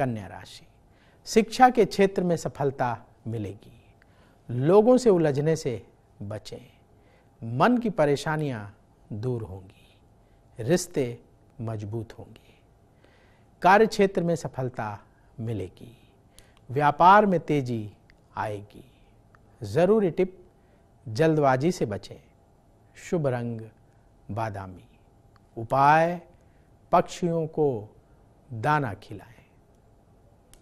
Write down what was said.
कन्या राशि शिक्षा के क्षेत्र में सफलता मिलेगी लोगों से उलझने से बचें मन की परेशानियां दूर होंगी रिश्ते मजबूत होंगे कार्य क्षेत्र में सफलता मिलेगी व्यापार में तेजी आएगी ज़रूरी टिप जल्दबाजी से बचें शुभ रंग बादामी उपाय पक्षियों को दाना खिलाएं